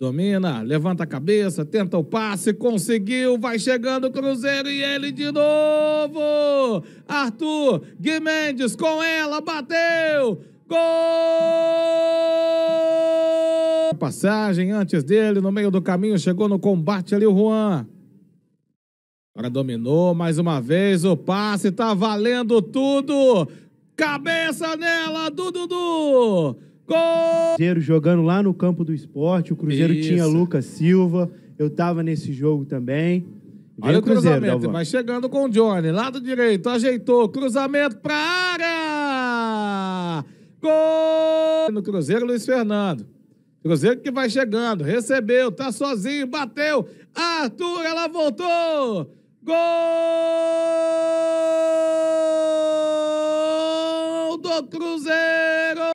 Domina, levanta a cabeça, tenta o passe, conseguiu, vai chegando o Cruzeiro e ele de novo! Arthur Guimendes com ela, bateu! Gol! Passagem antes dele, no meio do caminho, chegou no combate ali o Juan. Agora dominou mais uma vez, o passe tá valendo tudo! Cabeça nela Dudu! Gol! Cruzeiro jogando lá no campo do esporte. O Cruzeiro Isso. tinha Lucas Silva. Eu tava nesse jogo também. Vem Olha o cruzamento, Dalvan. vai chegando com o Johnny. Lado direito, ajeitou. Cruzamento pra área! Gol! No Cruzeiro, Luiz Fernando. Cruzeiro que vai chegando. Recebeu, tá sozinho, bateu. Arthur, ela voltou! Gol do Cruzeiro!